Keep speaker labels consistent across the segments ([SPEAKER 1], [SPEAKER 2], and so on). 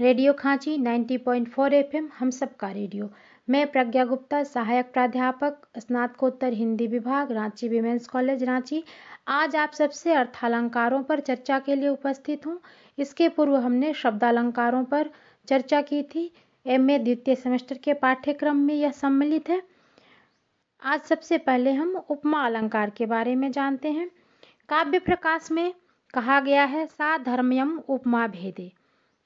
[SPEAKER 1] radio खांची 90.4 point हम सबका radio मैं प्रज्ञा गुप्ता सहायक प्राध्यापक स्नातकोत्तर हिंदी विभाग रांची विमेंस कॉलेज रांची आज आप सबसे अर्थालंकारों पर चर्चा के लिए उपस्थित हूँ इसके पूर्व हमने शब्दालंकारों पर चर्चा की थी एम ए द्वितीय सेमेस्टर के पाठ्यक्रम में यह सम्मिलित है आज सबसे पहले हम उपमा अलंकार के बारे में जानते हैं काव्य प्रकाश में कहा गया है सा धर्मयम उपमा भेदे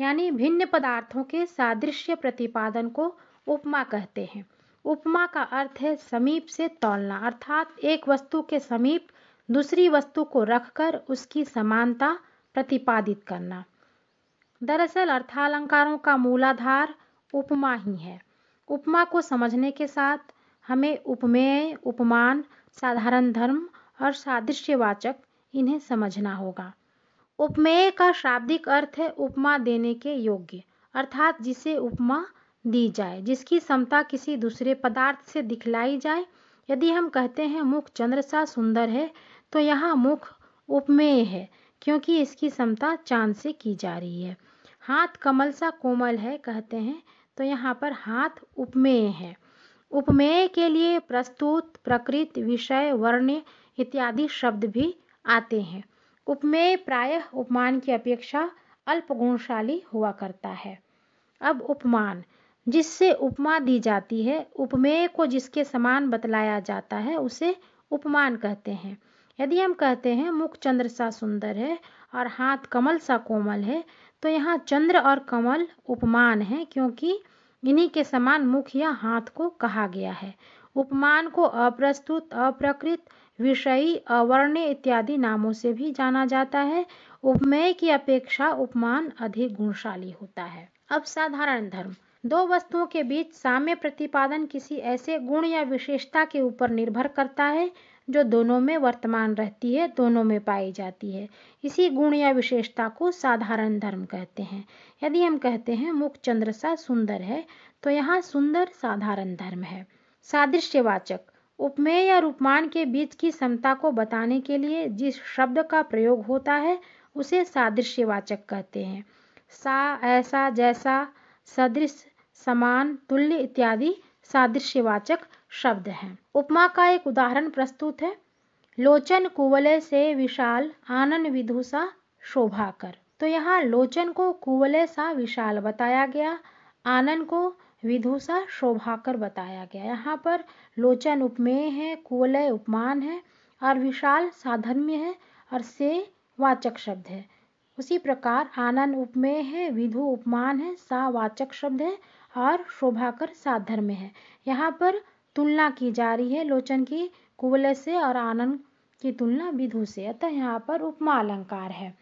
[SPEAKER 1] यानी भिन्न पदार्थों के सादृश्य प्रतिपादन को उपमा कहते हैं उपमा का अर्थ है समीप से तौलना अर्थात एक वस्तु के समीप दूसरी वस्तु को रखकर उसकी समानता प्रतिपादित करना दरअसल अर्थालंकारों का मूलाधार उपमा ही है उपमा को समझने के साथ हमें उपमेय उपमान साधारण धर्म और सादृश्यवाचक इन्हें समझना होगा उपमेय का शाब्दिक अर्थ है उपमा देने के योग्य अर्थात जिसे उपमा दी जाए जिसकी समता किसी दूसरे पदार्थ से दिखलाई जाए यदि हम कहते हैं मुख चंद्र सा सुंदर है तो यहाँ मुख उपमेय है क्योंकि इसकी समता चांद से की जा रही है हाथ कमल सा कोमल है कहते हैं तो यहाँ पर हाथ उपमेय है उपमेय के लिए प्रस्तुत प्रकृत विषय वर्ण इत्यादि शब्द भी आते हैं उपमेय प्रायः उपमान की अपेक्षा अल्प गुणशाली हुआ करता है अब उपमान जिससे उपमा दी जाती है उपमेय को जिसके समान बतलाया जाता है उसे उपमान कहते हैं यदि हम कहते हैं मुख चंद्र सा सुंदर है और हाथ कमल सा कोमल है तो यहाँ चंद्र और कमल उपमान है क्योंकि इन्हीं के समान मुख या हाथ को कहा गया है उपमान को अप्रस्तुत अप्रकृत विषयी अवर्ण्य इत्यादि नामों से भी जाना जाता है उपमेय की अपेक्षा उपमान अधिक गुणशाली होता है अब साधारण धर्म दो वस्तुओं के बीच साम्य प्रतिपादन किसी ऐसे गुण या विशेषता के ऊपर निर्भर करता है जो दोनों में वर्तमान रहती है दोनों में पाई जाती है इसी गुण या विशेषता को साधारण धर्म कहते हैं यदि हम कहते हैं मुख चंद्र सा सुंदर है तो यहाँ सुंदर साधारण धर्म है सादृश्यवाचक उपमेय और उपमान के बीच की समता को बताने के लिए जिस शब्द का प्रयोग होता है उसे सादृश्यवाचक कहते हैं सा ऐसा जैसा सदृश समान तुल्य इत्यादि सादृश्यवाचक शब्द हैं उपमा का एक उदाहरण प्रस्तुत है लोचन कुवले से विशाल आनन विधुसा शोभा कर तो यहाँ लोचन को कुवले सा विशाल बताया गया आनन को विधुषा शोभाकर बताया गया यहाँ पर लोचन उपमेय है कुवलय उपमान है और विशाल साधर्म्य है और से वाचक शब्द है उसी प्रकार आनंद उपमेय है विधु उपमान है सा वाचक शब्द है और शोभाकर साधर्म्य है यहाँ पर तुलना की जा रही है लोचन की कुवलय से और आनंद की तुलना विधु से अतः यहाँ पर उपमा अलंकार है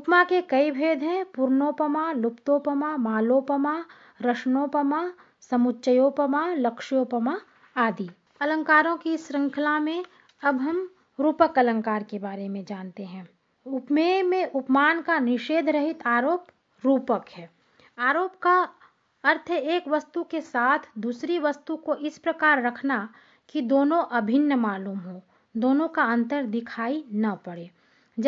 [SPEAKER 1] उपमा के कई भेद हैं पूर्णोपमा लुप्तोपमा मालोपमा रसनोपमा समुच्चयोपमा लक्ष्योपमा आदि अलंकारों की श्रृंखला में अब हम रूपक अलंकार के बारे में जानते हैं उपमेय में उपमान का निषेध रहित आरोप रूपक है आरोप का अर्थ एक वस्तु के साथ दूसरी वस्तु को इस प्रकार रखना कि दोनों अभिन्न मालूम हो दोनों का अंतर दिखाई न पड़े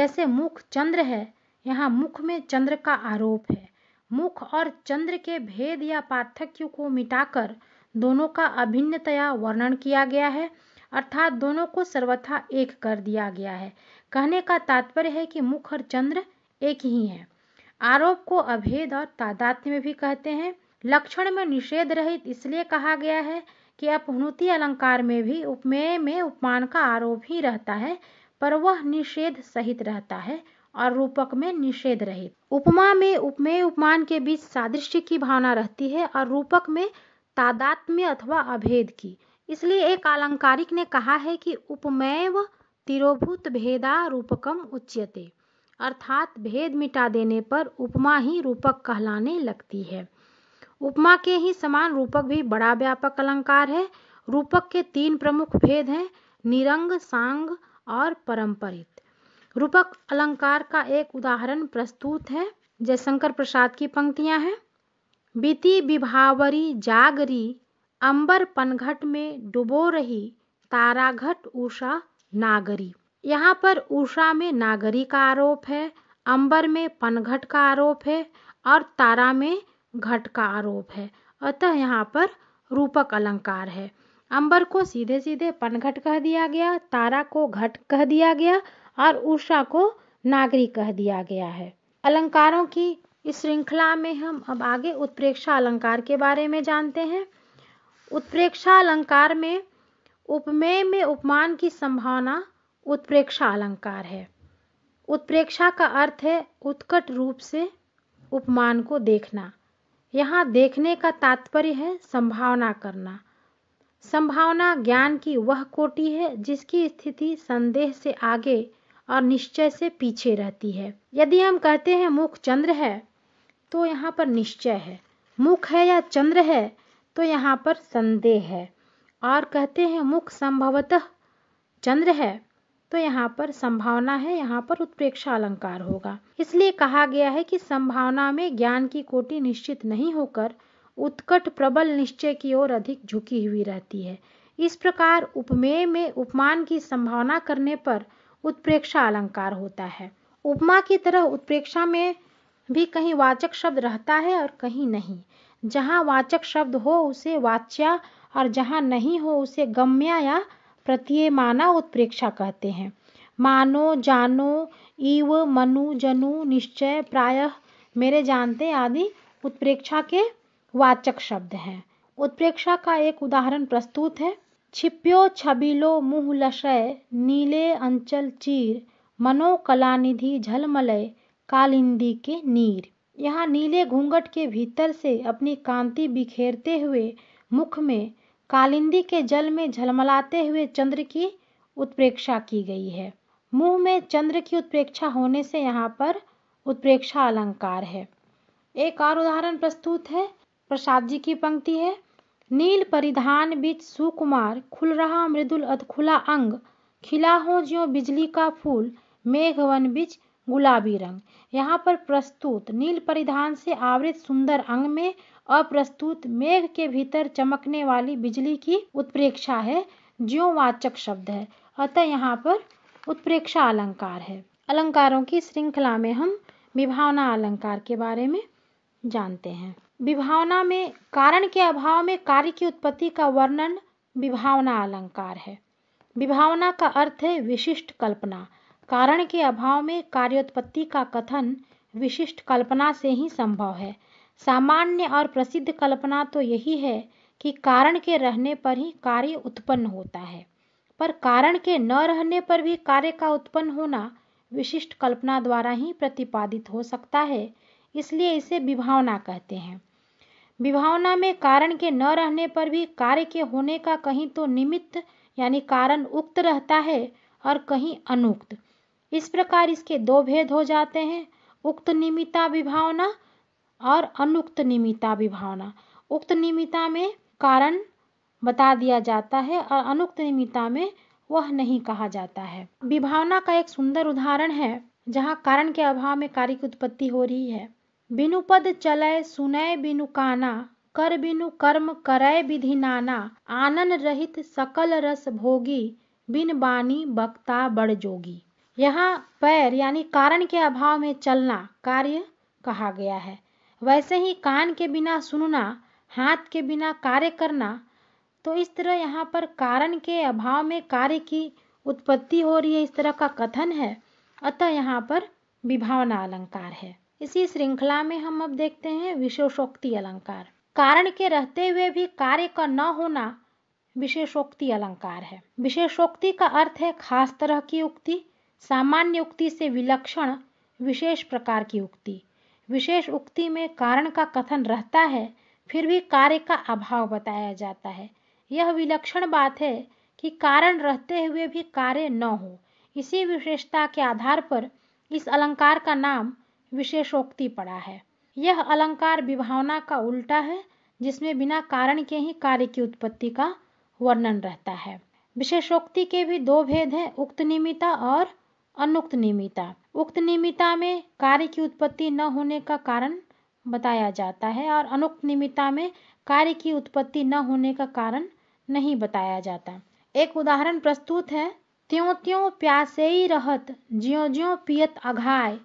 [SPEAKER 1] जैसे मुख चंद्र है यहाँ मुख में चंद्र का आरोप है मुख और चंद्र के भेद या पार्थक्य को मिटाकर दोनों का अभिन्नतया वर्णन किया गया है अर्थात दोनों को सर्वथा एक कर दिया गया है कहने का तात्पर्य है कि मुख और चंद्र एक ही हैं आरोप को अभेद और तादात में भी कहते हैं लक्षण में निषेध रहित इसलिए कहा गया है कि अपहनुति अलंकार में भी उपमेय में उपमान का आरोप ही रहता है पर वह निषेध सहित रहता है और रूपक में निषेध रहित उपमा में उपमेय उपमान के बीच सादृश्य की भावना रहती है और रूपक में तादात्म्य अथवा अभेद की इसलिए एक आलंकारिक ने कहा है कि उपमेव तिरोभूत भेदा रूपकम उच्यते अर्थात भेद मिटा देने पर उपमा ही रूपक कहलाने लगती है उपमा के ही समान रूपक भी बड़ा व्यापक अलंकार है रूपक के तीन प्रमुख भेद हैं निरंग सांग और परंपरित रूपक अलंकार का एक उदाहरण प्रस्तुत है जयशंकर प्रसाद की पंक्तियां हैं बीती विभावरी जागरी अंबर पनघट में डुबो रही ताराघट उषा नागरी यहाँ पर उषा में नागरी का आरोप है अंबर में पनघट का आरोप है और तारा में घट का आरोप है अतः यहाँ पर रूपक अलंकार है अंबर को सीधे सीधे पनघट कह दिया गया तारा को घट कह दिया गया और उषा को नागरी कह दिया गया है अलंकारों की इस श्रृंखला में हम अब आगे उत्प्रेक्षा अलंकार के बारे में जानते हैं उत्प्रेक्षा अलंकार में उपमेय में उपमान की संभावना उत्प्रेक्षा अलंकार है उत्प्रेक्षा का अर्थ है उत्कट रूप से उपमान को देखना यहाँ देखने का तात्पर्य है संभावना करना संभावना ज्ञान की वह कोटि है जिसकी स्थिति संदेह से आगे और निश्चय से पीछे रहती है यदि हम कहते हैं मुख चंद्र है तो यहाँ पर निश्चय है मुख है या चंद्र है तो यहाँ पर संदेह है और कहते हैं मुख संभवतः चंद्र है तो यहाँ पर संभावना है यहाँ पर उत्प्रेक्षा अलंकार होगा इसलिए कहा गया है कि संभावना में ज्ञान की कोटि निश्चित नहीं होकर उत्कट प्रबल निश्चय की ओर अधिक झुकी हुई रहती है इस प्रकार उपमेय में उपमान की संभावना करने पर उत्प्रेक्षा अलंकार होता है उपमा की तरह उत्प्रेक्षा में भी कहीं वाचक शब्द रहता है और कहीं नहीं जहाँ वाचक शब्द हो उसे वाच्या और जहाँ नहीं हो उसे गम्या या प्रतीयमाना उत्प्रेक्षा कहते हैं मानो जानो इव मनु जनु निश्चय प्रायः मेरे जानते आदि उत्प्रेक्षा के वाचक शब्द हैं उत्प्रेक्षा का एक उदाहरण प्रस्तुत है छिप्यो छबिलो मुह लशय नीले अंचल चीर मनोकलानिधि झलमलय कालिंदी के नीर यहाँ नीले घूंघट के भीतर से अपनी कांति बिखेरते हुए मुख में कालिंदी के जल में झलमलाते हुए चंद्र की उत्प्रेक्षा की गई है मुंह में चंद्र की उत्प्रेक्षा होने से यहाँ पर उत्प्रेक्षा अलंकार है एक और उदाहरण प्रस्तुत है प्रसाद जी की पंक्ति है नील परिधान बीच सुकुमार खुल रहा मृदुल अत खुला अंग खिला हो ज्यो बिजली का फूल मेघवन बीच गुलाबी रंग यहाँ पर प्रस्तुत नील परिधान से आवृत सुंदर अंग में अप्रस्तुत मेघ के भीतर चमकने वाली बिजली की उत्प्रेक्षा है ज्यो वाचक शब्द है अतः यहाँ पर उत्प्रेक्षा अलंकार है अलंकारों की श्रृंखला में हम विभावना अलंकार के बारे में जानते हैं विभावना में कारण के अभाव में कार्य की उत्पत्ति का वर्णन विभावना अलंकार है विभावना का अर्थ है विशिष्ट कल्पना कारण के अभाव में कार्योत्पत्ति का कथन विशिष्ट कल्पना से ही संभव है सामान्य और प्रसिद्ध कल्पना तो यही है कि कारण के रहने पर ही कार्य उत्पन्न होता है पर कारण के न रहने पर भी कार्य का उत्पन्न होना विशिष्ट कल्पना द्वारा ही प्रतिपादित हो सकता है इसलिए इसे विभावना कहते हैं विभावना में कारण के न रहने पर भी कार्य के होने का कहीं तो निमित्त यानी कारण उक्त रहता है और कहीं अनुक्त इस प्रकार इसके दो भेद हो जाते हैं उक्त निमिता विभावना और अनुक्त निमिता विभावना उक्त निमिता में कारण बता दिया जाता है और अनुक्त निमिता में वह नहीं कहा जाता है विभावना का एक सुंदर उदाहरण है जहाँ कारण के अभाव में कार्य की उत्पत्ति हो रही है बिनु पद चलय सुनय बिनु काना कर बिनु कर्म करय विधि नाना आनन रहित सकल रस भोगी बिन बानी बक्ता बड़ जोगी यहाँ पैर यानी कारण के अभाव में चलना कार्य कहा गया है वैसे ही कान के बिना सुनना हाथ के बिना कार्य करना तो इस तरह यहाँ पर कारण के अभाव में कार्य की उत्पत्ति हो रही है इस तरह का कथन है अतः यहाँ पर विभावना अलंकार है इसी श्रृंखला में हम अब देखते हैं विशेषोक्ति अलंकार कारण के रहते हुए भी कार्य का न होना विशेषोक्ति अलंकार है विशेषोक्ति का अर्थ है खास तरह की उक्ति सामान्य उक्ति से विलक्षण विशेष प्रकार की उक्ति विशेष उक्ति में कारण का कथन रहता है फिर भी कार्य का अभाव बताया जाता है यह विलक्षण बात है कि कारण रहते हुए भी कार्य न हो इसी विशेषता के आधार पर इस अलंकार का नाम विशेषोक्ति पड़ा है यह अलंकार विभावना का उल्टा है जिसमें बिना कारण के ही कार्य की उत्पत्ति का वर्णन रहता है विशेषोक्ति के भी दो भेद हैं उक्त निमिता और अनुक्त निमिता उक्त निमिता में कार्य की उत्पत्ति न होने का कारण बताया जाता है और अनुक्त निमिता में कार्य की उत्पत्ति न होने का कारण नहीं बताया जाता एक उदाहरण प्रस्तुत है त्यों त्यों प्यासे ही रहत ज्यो ज्यो पियत अघाय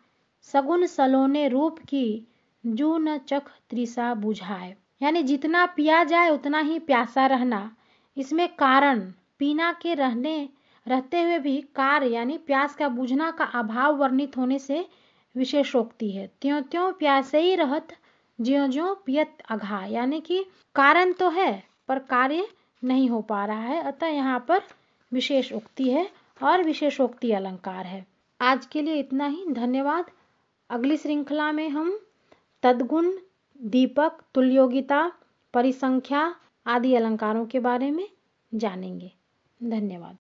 [SPEAKER 1] सगुन सलोने रूप की जू न चख त्रिसा बुझाए यानी जितना पिया जाए उतना ही प्यासा रहना इसमें कारण पीना के रहने रहते हुए भी कार यानी प्यास का बुझना का अभाव वर्णित होने से विशेषोक्ति है त्यों त्यों प्यासे ही रहत ज्यो ज्यो पियत अघा यानी कि कारण तो है पर कार्य नहीं हो पा रहा है अतः यहाँ पर विशेष उक्ति है और विशेषोक्ति अलंकार है आज के लिए इतना ही धन्यवाद अगली श्रृंखला में हम तदगुण दीपक तुल्योगिता परिसंख्या आदि अलंकारों के बारे में जानेंगे धन्यवाद